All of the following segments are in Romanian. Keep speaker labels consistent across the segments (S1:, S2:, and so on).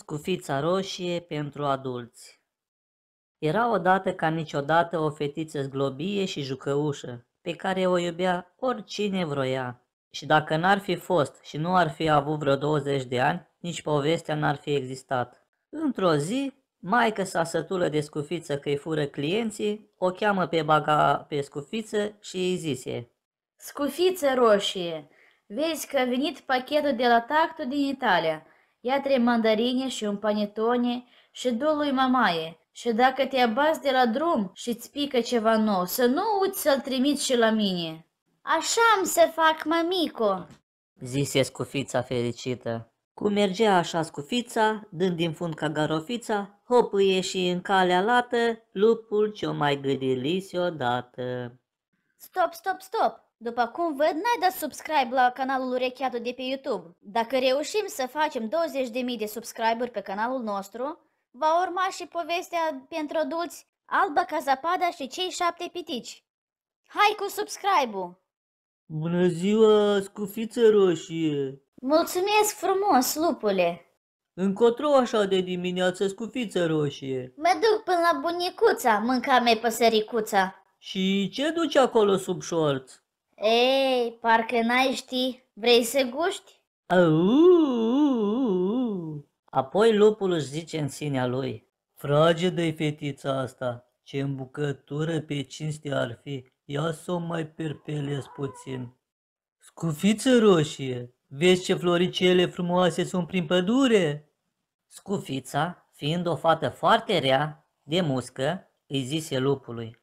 S1: Scufița roșie pentru adulți Era odată ca niciodată o fetiță zglobie și jucăușă, pe care o iubea oricine vroia. Și dacă n-ar fi fost și nu ar fi avut vreo 20 de ani, nici povestea n-ar fi existat. Într-o zi, maică sa sătulă de scufiță că i fură clienții, o cheamă pe baga pe scufiță și îi zise
S2: Scufiță roșie, vezi că a venit pachetul de la tactul din Italia – ia trei mandarine și un panetone și du lui mamaie. Și dacă te abați de la drum și îți pică ceva nou, să nu uiți să-l trimiți și la mine. Așa am să fac, mămico,
S1: zise scufița fericită. Cum mergea așa scufița, dând din fund ca garofița, hopâie și în calea lată, lupul ce-o mai gâdilise odată.
S2: Stop, stop, stop! După cum văd, n-ai dat subscribe la canalul Urecheatul de pe YouTube. Dacă reușim să facem 20.000 de subscriberi pe canalul nostru, va urma și povestea pentru adulți Alba zapada și cei șapte pitici. Hai cu subscribe-ul!
S1: Bună ziua, scufiță roșie!
S2: Mulțumesc frumos, lupule!
S1: Încotro așa de dimineață, scufiță roșie?
S2: Mă duc până la bunicuța, mânca mea păsăricuța.
S1: Și ce duci acolo sub șorți?
S2: Ei, parcă n-ai ști. Vrei să guști?
S1: Apoi lupul își zice în sinea lui. Fragedă-i fetița asta, ce îmbucătură pe cinste ar fi. Ia să o mai perpelez puțin. Scufiță roșie, vezi ce floricele frumoase sunt prin pădure? Scufița, fiind o fată foarte rea, de muscă, îi zise lupului.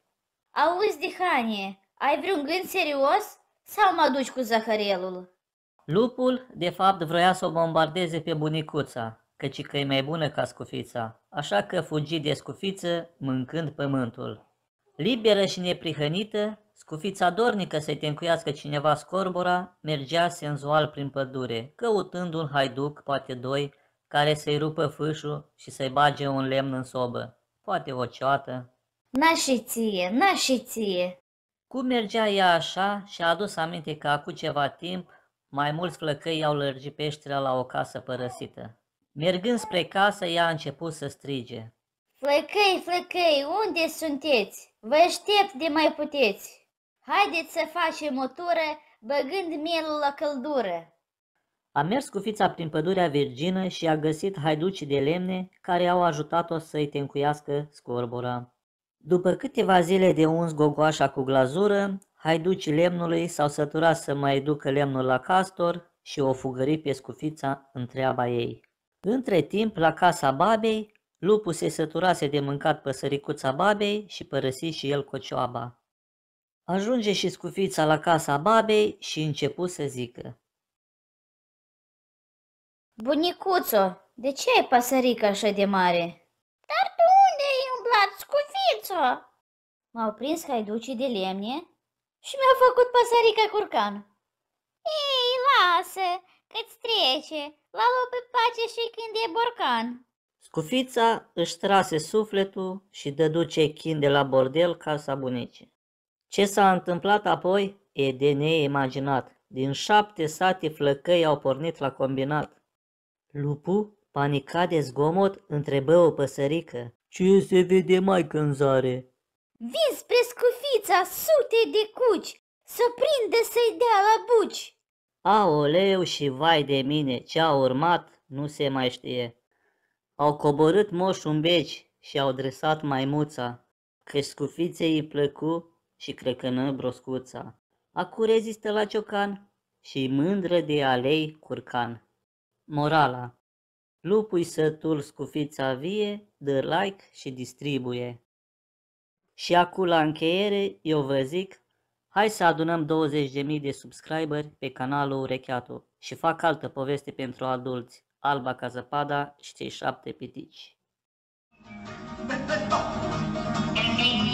S2: Auzi, Dihanie, ai vreun gând serios sau mă duci cu zahărelul?
S1: Lupul, de fapt, vroia să o bombardeze pe bunicuța, căci că e mai bună ca scufița, așa că fugi de scufiță, mâncând pământul. Liberă și neprihănită, scufița dornică să-i tencuiască cineva scorbura, mergea senzual prin pădure, căutând un haiduc, poate doi, care să-i rupă fâșul și să-i bage un lemn în sobă, poate o cioată.
S2: Na și ție, na și ție!
S1: Cum mergea ea așa și a adus aminte că acum ceva timp mai mulți flăcăi au lărgit peștera la o casă părăsită. Mergând spre casă, ea a început să strige.
S2: Flăcăi, flăcăi, unde sunteți? Vă aștept de mai puteți. Haideți să facem o tură băgând mielul la căldură.
S1: A mers cu fița prin pădurea virgină și a găsit haiducii de lemne care au ajutat-o să-i tencuiască scorbura. După câteva zile de uns gogoașa cu glazură, haiducii lemnului s-au săturat să mai ducă lemnul la castor și o fugări pe scufița întreaba ei. Între timp, la casa babei, lupul se săturase de mâncat păsăricuța babei și părăsi și el cocioaba. Ajunge și scufița la casa babei și începu să zică.
S2: Bunicuțo, de ce ai păsărică așa de mare? Măicuță!" M-au prins haiducii de lemne și mi-au făcut păsărica curcan. Ei, lasă, că-ți trece, la lu pace și când e borcan.
S1: Scufița își trase sufletul și dădu chin de la bordel ca să abunece. Ce s-a întâmplat apoi e de neimaginat. Din șapte sate flăcăi au pornit la combinat. Lupu, panicat de zgomot, întrebă o păsărică. Ce se vede mai cânzare?
S2: Vin spre scufița sute de cuci, să prinde să-i dea la buci.
S1: Aoleu și vai de mine, ce-a urmat nu se mai știe. Au coborât moșul beci și au dresat maimuța, că scufiței îi plăcu și crecănă broscuța. Acu rezistă la ciocan și mândră de alei curcan. Morala Lupul sătul scufița vie, dă like și distribuie. Și acum la încheiere eu vă zic, hai să adunăm 20.000 de subscriberi pe canalul Urecheatul și fac altă poveste pentru adulți, Alba ca zăpada și cei șapte pitici.
S2: Pe, pe,